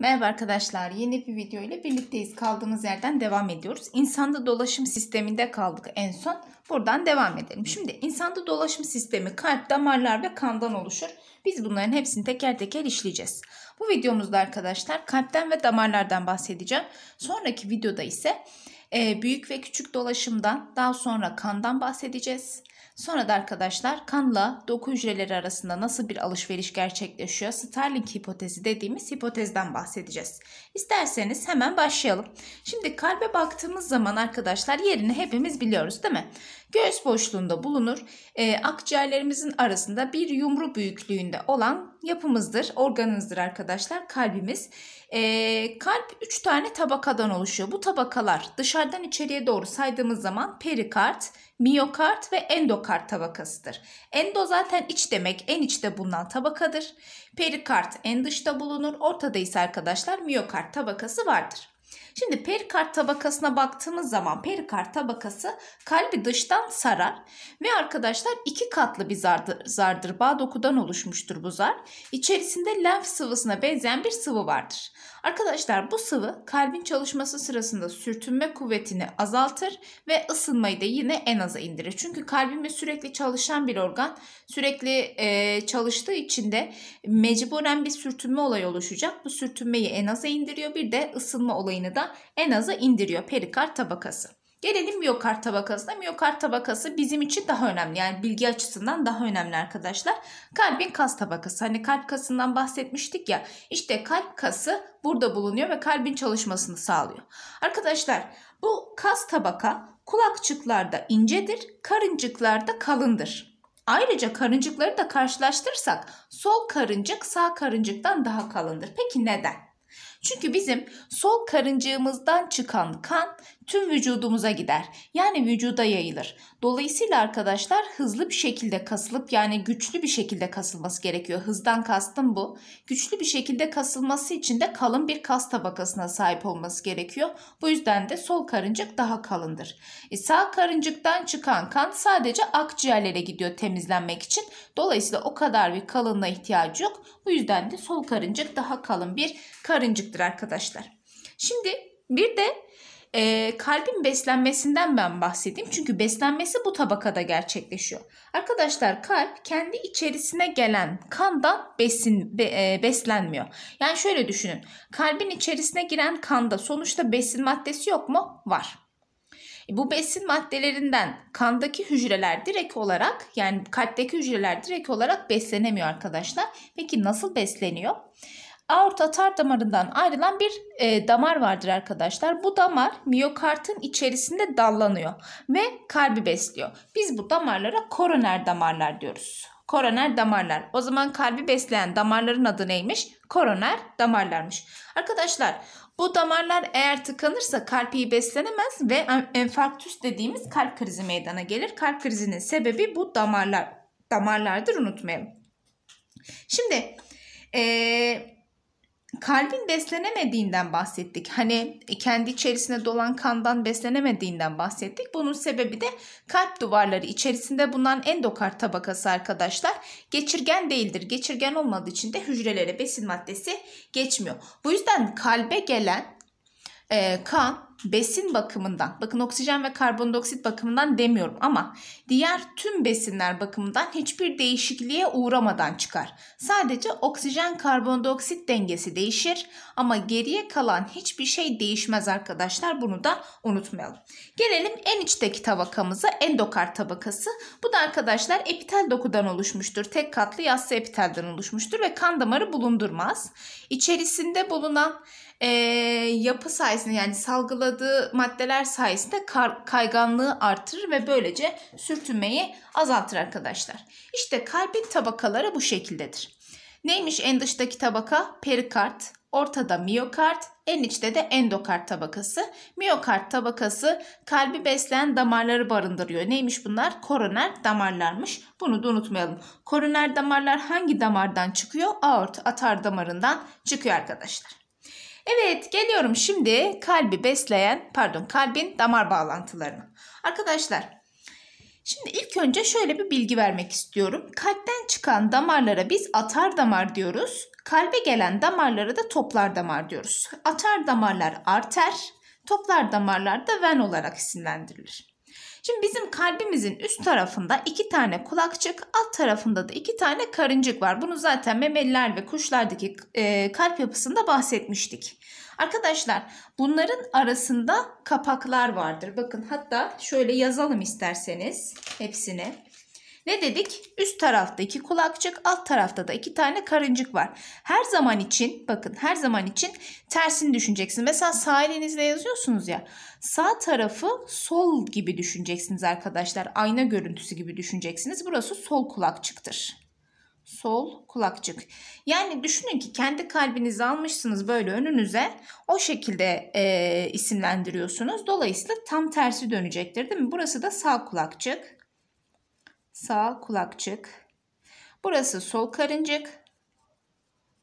Merhaba arkadaşlar yeni bir video ile birlikteyiz kaldığımız yerden devam ediyoruz. İnsanda dolaşım sisteminde kaldık en son buradan devam edelim. Şimdi insanda dolaşım sistemi kalp damarlar ve kandan oluşur. Biz bunların hepsini teker teker işleyeceğiz. Bu videomuzda arkadaşlar kalpten ve damarlardan bahsedeceğim. Sonraki videoda ise e, büyük ve küçük dolaşımdan daha sonra kandan bahsedeceğiz. Sonra da arkadaşlar kanla doku hücreleri arasında nasıl bir alışveriş gerçekleşiyor Starling hipotezi dediğimiz hipotezden bahsedeceğiz. İsterseniz hemen başlayalım. Şimdi kalbe baktığımız zaman arkadaşlar yerini hepimiz biliyoruz değil mi? Göğüs boşluğunda bulunur. E, akciğerlerimizin arasında bir yumru büyüklüğünde olan yapımızdır, organımızdır arkadaşlar kalbimiz. E, kalp 3 tane tabakadan oluşuyor. Bu tabakalar dışarıdan içeriye doğru saydığımız zaman perikard, miyokard ve endokard tabakasıdır. Endo zaten iç demek en içte bulunan tabakadır. Perikard en dışta bulunur. Ortada ise arkadaşlar miyokard tabakası vardır. Şimdi perikard tabakasına baktığımız zaman perikard tabakası kalbi dıştan sarar ve arkadaşlar iki katlı bir zardır, zardır bağ dokudan oluşmuştur bu zar. İçerisinde lenf sıvısına benzeyen bir sıvı vardır. Arkadaşlar bu sıvı kalbin çalışması sırasında sürtünme kuvvetini azaltır ve ısınmayı da yine en aza indirir. Çünkü kalbimiz sürekli çalışan bir organ. Sürekli e, çalıştığı için de mecburen bir sürtünme olayı oluşacak. Bu sürtünmeyi en aza indiriyor. Bir de ısınma olayını da en aza indiriyor perikard tabakası. Gelelim miyokart tabakasına. Miyokart tabakası bizim için daha önemli. Yani bilgi açısından daha önemli arkadaşlar. Kalbin kas tabakası. Hani kalp kasından bahsetmiştik ya. İşte kalp kası burada bulunuyor ve kalbin çalışmasını sağlıyor. Arkadaşlar bu kas tabaka kulakçıklarda incedir, karıncıklarda kalındır. Ayrıca karıncıkları da karşılaştırırsak sol karıncık sağ karıncıktan daha kalındır. Peki neden? Çünkü bizim sol karıncığımızdan çıkan kan tüm vücudumuza gider. Yani vücuda yayılır. Dolayısıyla arkadaşlar hızlı bir şekilde kasılıp yani güçlü bir şekilde kasılması gerekiyor. Hızdan kastım bu. Güçlü bir şekilde kasılması için de kalın bir kas tabakasına sahip olması gerekiyor. Bu yüzden de sol karıncık daha kalındır. E sağ karıncıktan çıkan kan sadece akciğerlere gidiyor temizlenmek için. Dolayısıyla o kadar bir kalınlığa ihtiyacı yok. Bu yüzden de sol karıncık daha kalın bir karıncık eşittir arkadaşlar. Şimdi bir de e, kalbin beslenmesinden ben bahsedeyim. Çünkü beslenmesi bu tabakada gerçekleşiyor. Arkadaşlar kalp kendi içerisine gelen kandan besin, be, e, beslenmiyor. Yani şöyle düşünün. Kalbin içerisine giren kanda sonuçta besin maddesi yok mu? Var. E, bu besin maddelerinden kandaki hücreler direkt olarak yani kalpteki hücreler direkt olarak beslenemiyor arkadaşlar. Peki nasıl besleniyor? aorta tar damarından ayrılan bir e, damar vardır arkadaşlar. Bu damar miyokartın içerisinde dallanıyor ve kalbi besliyor. Biz bu damarlara koroner damarlar diyoruz. Koroner damarlar. O zaman kalbi besleyen damarların adı neymiş? Koroner damarlarmış. Arkadaşlar bu damarlar eğer tıkanırsa kalp iyi beslenemez ve enfarktüs dediğimiz kalp krizi meydana gelir. Kalp krizinin sebebi bu damarlar damarlardır unutmayalım. Şimdi ee, kalbin beslenemediğinden bahsettik. Hani kendi içerisinde dolan kandan beslenemediğinden bahsettik. Bunun sebebi de kalp duvarları içerisinde bulunan endokar tabakası arkadaşlar geçirgen değildir. Geçirgen olmadığı için de hücrelere besin maddesi geçmiyor. Bu yüzden kalbe gelen e, ee, kan besin bakımından bakın oksijen ve karbondioksit bakımından demiyorum ama diğer tüm besinler bakımından hiçbir değişikliğe uğramadan çıkar. Sadece oksijen karbondioksit dengesi değişir ama geriye kalan hiçbir şey değişmez arkadaşlar bunu da unutmayalım. Gelelim en içteki tabakamıza endokar tabakası. Bu da arkadaşlar epitel dokudan oluşmuştur. Tek katlı yassı epitelden oluşmuştur ve kan damarı bulundurmaz. İçerisinde bulunan e, yapı sayesinde yani salgıladığı maddeler sayesinde kar, kayganlığı artırır ve böylece sürtünmeyi azaltır arkadaşlar. İşte kalbin tabakaları bu şekildedir. Neymiş en dıştaki tabaka? Perikard, ortada miyokard, en içte de endokard tabakası. Miyokard tabakası kalbi besleyen damarları barındırıyor. Neymiş bunlar? Koroner damarlarmış. Bunu da unutmayalım. Koroner damarlar hangi damardan çıkıyor? Aort, atar damarından çıkıyor arkadaşlar. Evet geliyorum şimdi kalbi besleyen pardon kalbin damar bağlantılarına. Arkadaşlar Şimdi ilk önce şöyle bir bilgi vermek istiyorum. Kalpten çıkan damarlara biz atar damar diyoruz. Kalbe gelen damarlara da toplar damar diyoruz. Atar damarlar arter, toplar damarlar da ven olarak isimlendirilir. Şimdi bizim kalbimizin üst tarafında iki tane kulakçık, alt tarafında da iki tane karıncık var. Bunu zaten memeliler ve kuşlardaki e, kalp yapısında bahsetmiştik. Arkadaşlar bunların arasında kapaklar vardır. Bakın hatta şöyle yazalım isterseniz hepsini. Ne dedik? Üst tarafta iki kulakçık, alt tarafta da iki tane karıncık var. Her zaman için, bakın her zaman için tersini düşüneceksiniz. Mesela sağ elinizle yazıyorsunuz ya. Sağ tarafı sol gibi düşüneceksiniz arkadaşlar. Ayna görüntüsü gibi düşüneceksiniz. Burası sol kulakçıktır sol kulakçık. Yani düşünün ki kendi kalbinizi almışsınız böyle önünüze o şekilde e, isimlendiriyorsunuz. Dolayısıyla tam tersi dönecektir değil mi? Burası da sağ kulakçık. Sağ kulakçık. Burası sol karıncık.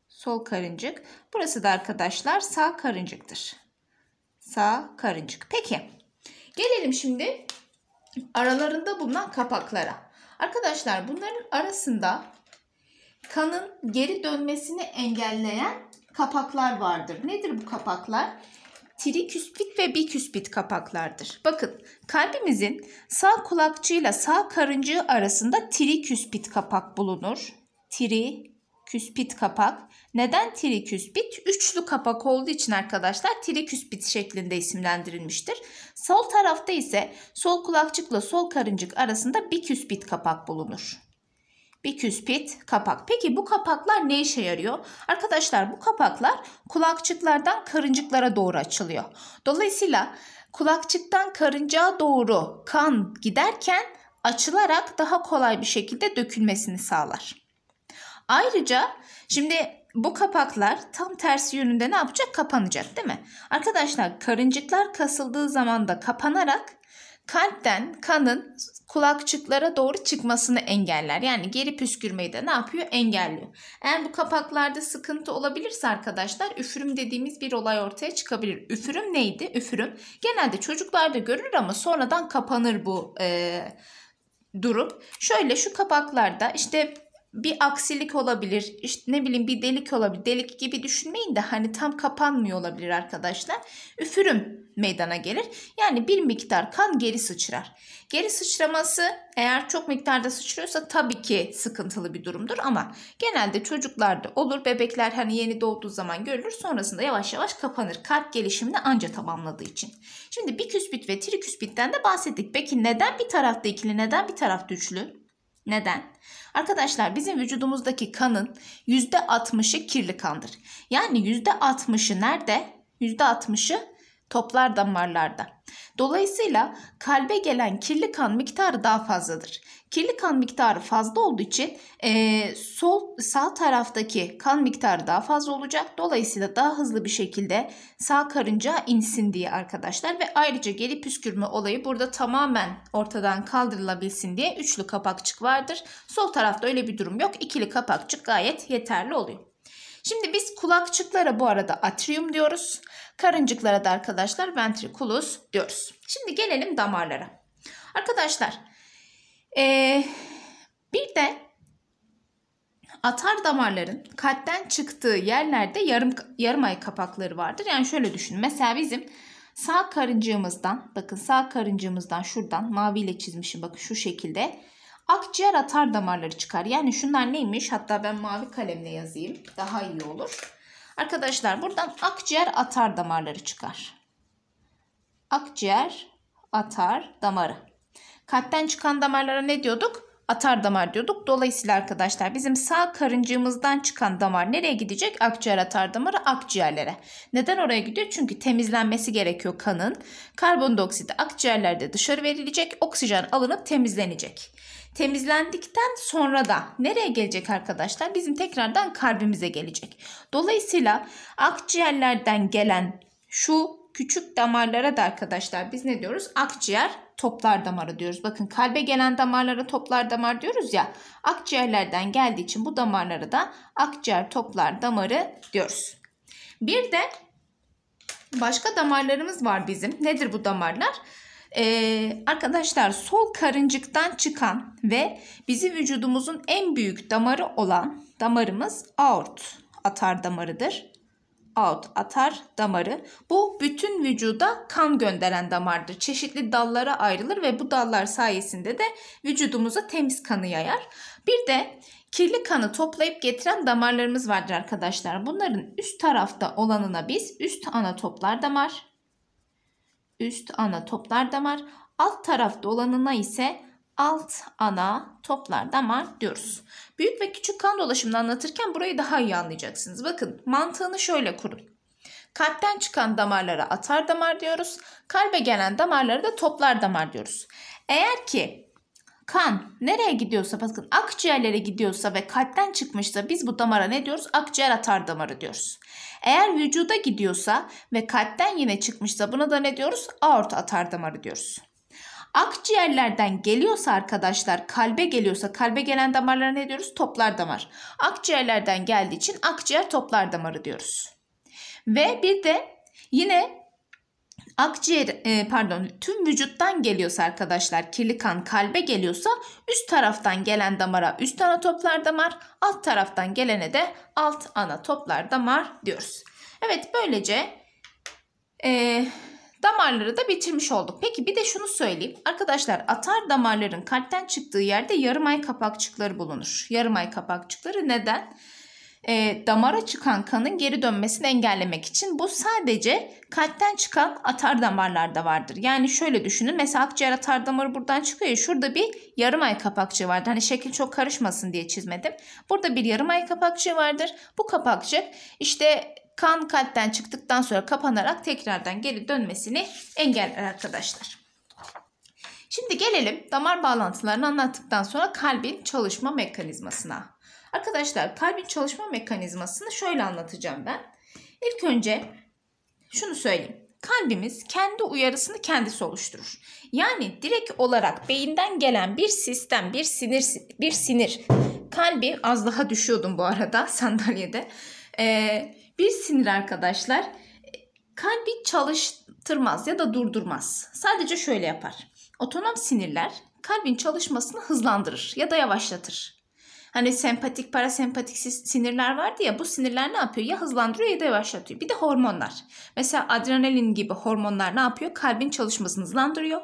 Sol karıncık. Burası da arkadaşlar sağ karıncıktır. Sağ karıncık. Peki gelelim şimdi aralarında bulunan kapaklara. Arkadaşlar bunların arasında kanın geri dönmesini engelleyen kapaklar vardır. Nedir bu kapaklar? Triküspit ve biküspit kapaklardır. Bakın kalbimizin sağ kulakçığıyla sağ karıncığı arasında triküspit kapak bulunur. Tri küspit kapak. Neden triküspit? Üçlü kapak olduğu için arkadaşlar triküspit şeklinde isimlendirilmiştir. Sol tarafta ise sol kulakçıkla sol karıncık arasında biküspit kapak bulunur bir küspit kapak. Peki bu kapaklar ne işe yarıyor? Arkadaşlar bu kapaklar kulakçıklardan karıncıklara doğru açılıyor. Dolayısıyla kulakçıktan karıncağa doğru kan giderken açılarak daha kolay bir şekilde dökülmesini sağlar. Ayrıca şimdi bu kapaklar tam tersi yönünde ne yapacak? Kapanacak değil mi? Arkadaşlar karıncıklar kasıldığı zaman da kapanarak kalpten kanın kulakçıklara doğru çıkmasını engeller. Yani geri püskürmeyi de ne yapıyor? Engelliyor. Eğer bu kapaklarda sıkıntı olabilirse arkadaşlar üfürüm dediğimiz bir olay ortaya çıkabilir. Üfürüm neydi? Üfürüm genelde çocuklarda görülür ama sonradan kapanır bu e, durum. Şöyle şu kapaklarda işte bir aksilik olabilir. İşte ne bileyim bir delik olabilir. Delik gibi düşünmeyin de hani tam kapanmıyor olabilir arkadaşlar. Üfürüm meydana gelir. Yani bir miktar kan geri sıçrar. Geri sıçraması eğer çok miktarda sıçrıyorsa tabii ki sıkıntılı bir durumdur ama genelde çocuklarda olur. Bebekler hani yeni doğduğu zaman görülür. Sonrasında yavaş yavaş kapanır. Kalp gelişimini anca tamamladığı için. Şimdi bir biküspit ve triküspitten de bahsettik. Peki neden bir tarafta ikili, neden bir tarafta üçlü? Neden? Arkadaşlar bizim vücudumuzdaki kanın %60'ı kirli kandır. Yani %60'ı nerede? %60'ı toplar damarlarda. Dolayısıyla kalbe gelen kirli kan miktarı daha fazladır. Kirli kan miktarı fazla olduğu için e, sol sağ taraftaki kan miktarı daha fazla olacak. Dolayısıyla daha hızlı bir şekilde sağ karınca insin diye arkadaşlar ve ayrıca geri püskürme olayı burada tamamen ortadan kaldırılabilsin diye üçlü kapakçık vardır. Sol tarafta öyle bir durum yok. İkili kapakçık gayet yeterli oluyor. Şimdi biz kulakçıklara bu arada atrium diyoruz. Karıncıklara da arkadaşlar ventrikulus diyoruz. Şimdi gelelim damarlara. Arkadaşlar ee, bir de atar damarların kalpten çıktığı yerlerde yarım yarım ay kapakları vardır. Yani şöyle düşünün. Mesela bizim sağ karıncığımızdan bakın sağ karıncığımızdan şuradan maviyle çizmişim bakın şu şekilde Akciğer atar damarları çıkar. Yani şunlar neymiş? Hatta ben mavi kalemle yazayım. Daha iyi olur. Arkadaşlar buradan akciğer atar damarları çıkar. Akciğer atar damarı. Kalpten çıkan damarlara ne diyorduk? Atar damar diyorduk. Dolayısıyla arkadaşlar bizim sağ karıncığımızdan çıkan damar nereye gidecek? Akciğer atar damarı akciğerlere. Neden oraya gidiyor? Çünkü temizlenmesi gerekiyor kanın. Karbondioksit akciğerlerde dışarı verilecek. Oksijen alınıp temizlenecek temizlendikten sonra da nereye gelecek arkadaşlar? Bizim tekrardan kalbimize gelecek. Dolayısıyla akciğerlerden gelen şu küçük damarlara da arkadaşlar biz ne diyoruz? Akciğer toplar damarı diyoruz. Bakın kalbe gelen damarlara toplar damar diyoruz ya. Akciğerlerden geldiği için bu damarlara da akciğer toplar damarı diyoruz. Bir de başka damarlarımız var bizim. Nedir bu damarlar? Ee, arkadaşlar sol karıncıktan çıkan ve bizim vücudumuzun en büyük damarı olan damarımız aort atar damarıdır. Aort atar damarı. Bu bütün vücuda kan gönderen damardır. Çeşitli dallara ayrılır ve bu dallar sayesinde de vücudumuza temiz kanı yayar. Bir de kirli kanı toplayıp getiren damarlarımız vardır arkadaşlar. Bunların üst tarafta olanına biz üst ana toplar damar, üst ana toplar damar. Alt tarafta olanına ise alt ana toplar damar diyoruz. Büyük ve küçük kan dolaşımını anlatırken burayı daha iyi anlayacaksınız. Bakın mantığını şöyle kurun. Kalpten çıkan damarlara atar damar diyoruz. Kalbe gelen damarlara da toplar damar diyoruz. Eğer ki kan nereye gidiyorsa bakın akciğerlere gidiyorsa ve kalpten çıkmışsa biz bu damara ne diyoruz? Akciğer atar damarı diyoruz. Eğer vücuda gidiyorsa ve kalpten yine çıkmışsa buna da ne diyoruz? Aorta atar damarı diyoruz. Akciğerlerden geliyorsa arkadaşlar kalbe geliyorsa kalbe gelen damarlara ne diyoruz? Toplar damar. Akciğerlerden geldiği için akciğer toplar damarı diyoruz. Ve bir de yine akciğer e, pardon tüm vücuttan geliyorsa arkadaşlar kirli kan kalbe geliyorsa üst taraftan gelen damara üst ana toplar damar alt taraftan gelene de alt ana toplar damar diyoruz. Evet böylece e, damarları da bitirmiş olduk. Peki bir de şunu söyleyeyim. Arkadaşlar atar damarların kalpten çıktığı yerde yarım ay kapakçıkları bulunur. Yarım ay kapakçıkları neden? Neden? e, damara çıkan kanın geri dönmesini engellemek için bu sadece kalpten çıkan atar damarlarda vardır. Yani şöyle düşünün mesela akciğer atar damarı buradan çıkıyor şurada bir yarım ay kapakçığı vardır. Hani şekil çok karışmasın diye çizmedim. Burada bir yarım ay kapakçığı vardır. Bu kapakçık işte kan kalpten çıktıktan sonra kapanarak tekrardan geri dönmesini engeller arkadaşlar. Şimdi gelelim damar bağlantılarını anlattıktan sonra kalbin çalışma mekanizmasına. Arkadaşlar kalbin çalışma mekanizmasını şöyle anlatacağım ben. İlk önce şunu söyleyeyim. Kalbimiz kendi uyarısını kendisi oluşturur. Yani direkt olarak beyinden gelen bir sistem, bir sinir, bir sinir. Kalbi az daha düşüyordum bu arada sandalyede. Ee, bir sinir arkadaşlar kalbi çalıştırmaz ya da durdurmaz. Sadece şöyle yapar. Otonom sinirler kalbin çalışmasını hızlandırır ya da yavaşlatır. Hani sempatik parasempatik sinirler vardı ya bu sinirler ne yapıyor? Ya hızlandırıyor ya da yavaşlatıyor. Bir de hormonlar. Mesela adrenalin gibi hormonlar ne yapıyor? Kalbin çalışmasını hızlandırıyor.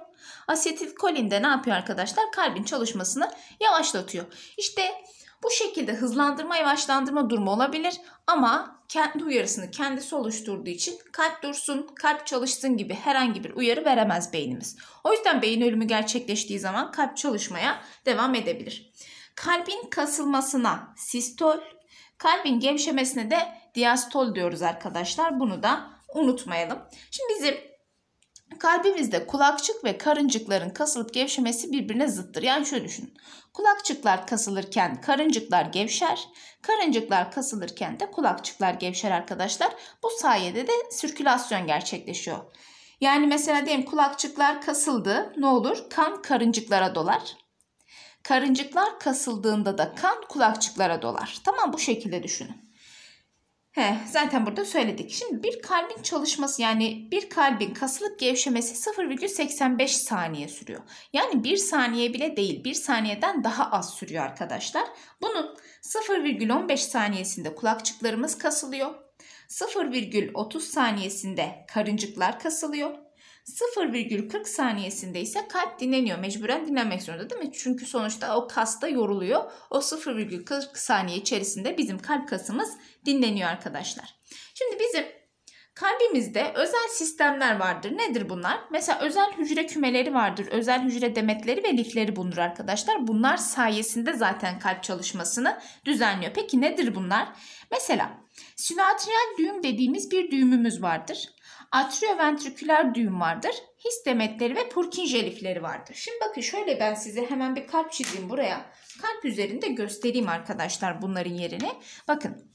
Asetilkolin de ne yapıyor arkadaşlar? Kalbin çalışmasını yavaşlatıyor. İşte bu şekilde hızlandırma yavaşlandırma durumu olabilir ama kendi uyarısını kendisi oluşturduğu için kalp dursun, kalp çalışsın gibi herhangi bir uyarı veremez beynimiz. O yüzden beyin ölümü gerçekleştiği zaman kalp çalışmaya devam edebilir. Kalbin kasılmasına sistol, kalbin gevşemesine de diastol diyoruz arkadaşlar. Bunu da unutmayalım. Şimdi bizim kalbimizde kulakçık ve karıncıkların kasılıp gevşemesi birbirine zıttır. Yani şöyle düşünün. Kulakçıklar kasılırken karıncıklar gevşer. Karıncıklar kasılırken de kulakçıklar gevşer arkadaşlar. Bu sayede de sirkülasyon gerçekleşiyor. Yani mesela diyelim kulakçıklar kasıldı. Ne olur? Kan karıncıklara dolar. Karıncıklar kasıldığında da kan kulakçıklara dolar. Tamam bu şekilde düşünün. He, zaten burada söyledik. Şimdi bir kalbin çalışması yani bir kalbin kasılıp gevşemesi 0,85 saniye sürüyor. Yani bir saniye bile değil bir saniyeden daha az sürüyor arkadaşlar. Bunun 0,15 saniyesinde kulakçıklarımız kasılıyor. 0,30 saniyesinde karıncıklar kasılıyor. 0,40 saniyesinde ise kalp dinleniyor. Mecburen dinlenmek zorunda değil mi? Çünkü sonuçta o kas da yoruluyor. O 0,40 saniye içerisinde bizim kalp kasımız dinleniyor arkadaşlar. Şimdi bizim kalbimizde özel sistemler vardır. Nedir bunlar? Mesela özel hücre kümeleri vardır. Özel hücre demetleri ve lifleri bulunur arkadaşlar. Bunlar sayesinde zaten kalp çalışmasını düzenliyor. Peki nedir bunlar? Bunlar Mesela sinoatriyal düğüm dediğimiz bir düğümümüz vardır. Atrioventriküler düğüm vardır. His demetleri ve Purkinje lifleri vardır. Şimdi bakın şöyle ben size hemen bir kalp çizeyim buraya. Kalp üzerinde göstereyim arkadaşlar bunların yerini. Bakın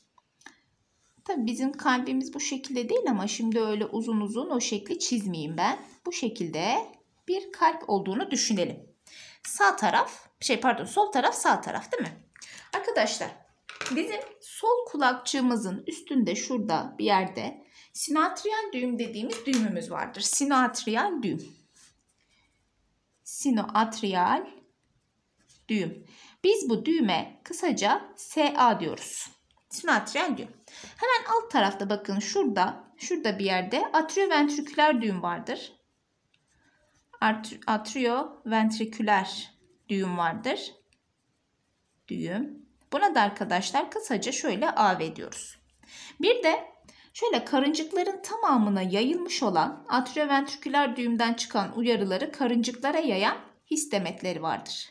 Tabi bizim kalbimiz bu şekilde değil ama şimdi öyle uzun uzun o şekli çizmeyeyim ben. Bu şekilde bir kalp olduğunu düşünelim. Sağ taraf, şey pardon sol taraf sağ taraf değil mi? Arkadaşlar Bizim sol kulakçığımızın üstünde şurada bir yerde sinatriyal düğüm dediğimiz düğümümüz vardır. Sinatriyal düğüm. Sinoatriyal düğüm. Biz bu düğüme kısaca SA diyoruz. Sinatriyal düğüm. Hemen alt tarafta bakın şurada, şurada bir yerde atrioventriküler düğüm vardır. Atrioventriküler düğüm vardır. Düğüm. Buna da arkadaşlar kısaca şöyle AV diyoruz. Bir de şöyle karıncıkların tamamına yayılmış olan atrioventriküler düğümden çıkan uyarıları karıncıklara yayan his demetleri vardır.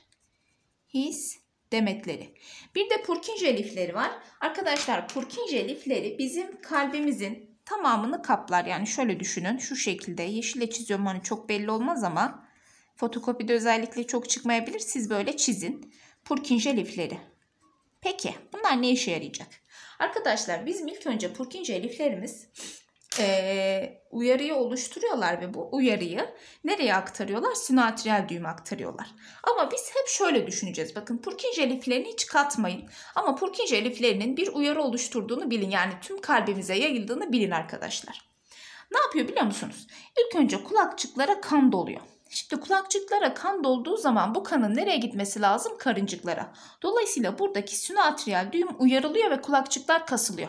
His demetleri. Bir de Purkinje lifleri var. Arkadaşlar Purkinje lifleri bizim kalbimizin tamamını kaplar. Yani şöyle düşünün şu şekilde yeşile çiziyorum hani çok belli olmaz ama fotokopide özellikle çok çıkmayabilir. Siz böyle çizin. Purkinje lifleri. Peki bunlar ne işe yarayacak? Arkadaşlar bizim ilk önce Purkinje eliflerimiz e, uyarıyı oluşturuyorlar ve bu uyarıyı nereye aktarıyorlar? Sinatriyel düğüm aktarıyorlar. Ama biz hep şöyle düşüneceğiz. Bakın Purkinje eliflerini hiç katmayın. Ama Purkinje eliflerinin bir uyarı oluşturduğunu bilin. Yani tüm kalbimize yayıldığını bilin arkadaşlar. Ne yapıyor biliyor musunuz? İlk önce kulakçıklara kan doluyor. Şimdi kulakçıklara kan dolduğu zaman bu kanın nereye gitmesi lazım? Karıncıklara. Dolayısıyla buradaki sinoatriyal düğüm uyarılıyor ve kulakçıklar kasılıyor.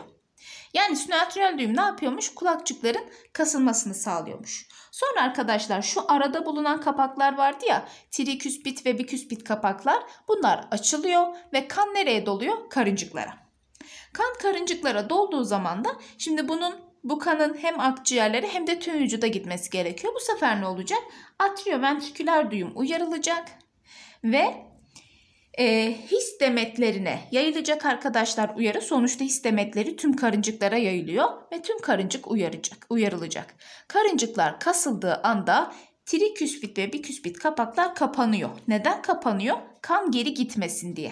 Yani sinoatriyal düğüm ne yapıyormuş? Kulakçıkların kasılmasını sağlıyormuş. Sonra arkadaşlar şu arada bulunan kapaklar vardı ya triküspit ve biküspit kapaklar bunlar açılıyor ve kan nereye doluyor? Karıncıklara. Kan karıncıklara dolduğu zaman da şimdi bunun bu kanın hem akciğerlere hem de tüm vücuda gitmesi gerekiyor. Bu sefer ne olacak? Atrioventriküler duyum uyarılacak ve e, his demetlerine yayılacak arkadaşlar uyarı. Sonuçta his demetleri tüm karıncıklara yayılıyor ve tüm karıncık uyaracak, uyarılacak. Karıncıklar kasıldığı anda triküspit ve biküspit kapaklar kapanıyor. Neden kapanıyor? Kan geri gitmesin diye.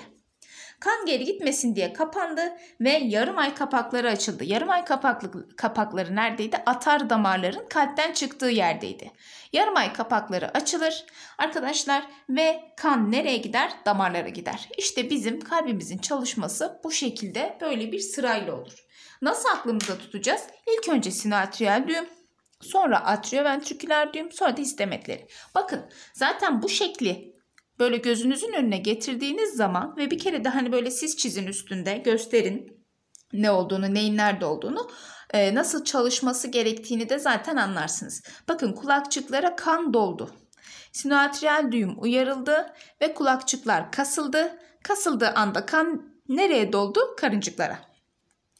Kan geri gitmesin diye kapandı ve yarım ay kapakları açıldı. Yarım ay kapaklı, kapakları neredeydi? Atar damarların kalpten çıktığı yerdeydi. Yarım ay kapakları açılır arkadaşlar ve kan nereye gider? Damarlara gider. İşte bizim kalbimizin çalışması bu şekilde böyle bir sırayla olur. Nasıl aklımıza tutacağız? İlk önce sinatriyel düğüm, sonra atrioventriküler düğüm, sonra da histemetleri. Bakın zaten bu şekli böyle gözünüzün önüne getirdiğiniz zaman ve bir kere de hani böyle siz çizin üstünde gösterin ne olduğunu, neyin nerede olduğunu, e, nasıl çalışması gerektiğini de zaten anlarsınız. Bakın kulakçıklara kan doldu. Sinoatriyel düğüm uyarıldı ve kulakçıklar kasıldı. Kasıldığı anda kan nereye doldu? Karıncıklara.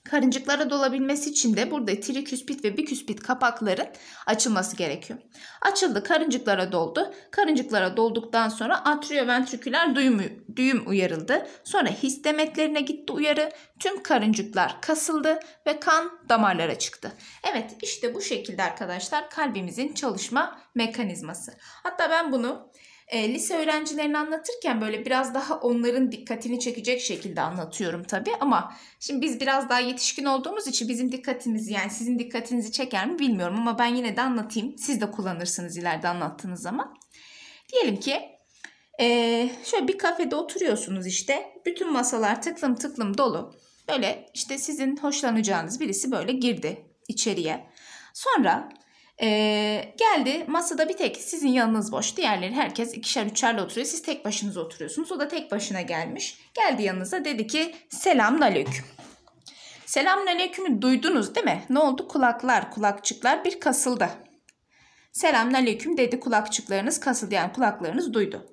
Karıncıklara dolabilmesi için de burada triküspit ve biküspit kapakların açılması gerekiyor. Açıldı karıncıklara doldu. Karıncıklara dolduktan sonra atrioventriküler düğüm, düğüm uyarıldı. Sonra his demetlerine gitti uyarı. Tüm karıncıklar kasıldı ve kan damarlara çıktı. Evet işte bu şekilde arkadaşlar kalbimizin çalışma mekanizması. Hatta ben bunu e, lise öğrencilerini anlatırken böyle biraz daha onların dikkatini çekecek şekilde anlatıyorum tabii ama şimdi biz biraz daha yetişkin olduğumuz için bizim dikkatimizi yani sizin dikkatinizi çeker mi bilmiyorum ama ben yine de anlatayım. Siz de kullanırsınız ileride anlattığınız zaman. Diyelim ki ee, şöyle bir kafede oturuyorsunuz işte. Bütün masalar tıklım tıklım dolu. Böyle işte sizin hoşlanacağınız birisi böyle girdi içeriye. Sonra ee, geldi masada bir tek sizin yanınız boş. Diğerleri herkes ikişer üçerle oturuyor. Siz tek başınıza oturuyorsunuz. O da tek başına gelmiş. Geldi yanınıza dedi ki selamun aleyküm. Selamun aleykümü duydunuz değil mi? Ne oldu? Kulaklar, kulakçıklar bir kasıldı. Selamun aleyküm dedi kulakçıklarınız kasıldı yani kulaklarınız duydu.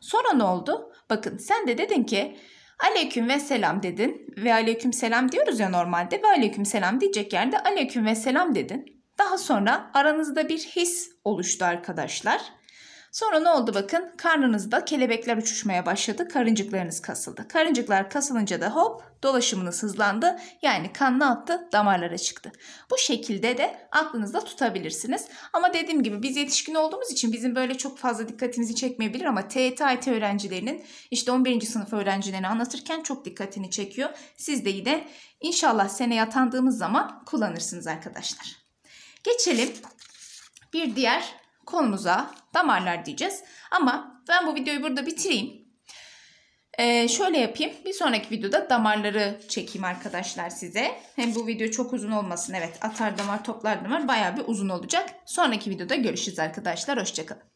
Sonra ne oldu? Bakın sen de dedin ki aleyküm ve selam dedin ve aleyküm selam diyoruz ya normalde ve aleyküm selam diyecek yerde aleyküm ve selam dedin. Daha sonra aranızda bir his oluştu arkadaşlar. Sonra ne oldu bakın karnınızda kelebekler uçuşmaya başladı. Karıncıklarınız kasıldı. Karıncıklar kasılınca da hop dolaşımınız hızlandı. Yani kan ne yaptı? Damarlara çıktı. Bu şekilde de aklınızda tutabilirsiniz. Ama dediğim gibi biz yetişkin olduğumuz için bizim böyle çok fazla dikkatimizi çekmeyebilir ama TET öğrencilerinin işte 11. sınıf öğrencilerini anlatırken çok dikkatini çekiyor. Siz de yine inşallah seneye atandığımız zaman kullanırsınız arkadaşlar. Geçelim bir diğer konumuza damarlar diyeceğiz. Ama ben bu videoyu burada bitireyim. Ee, şöyle yapayım. Bir sonraki videoda damarları çekeyim arkadaşlar size. Hem bu video çok uzun olmasın. Evet atar damar toplar damar baya bir uzun olacak. Sonraki videoda görüşürüz arkadaşlar. Hoşçakalın.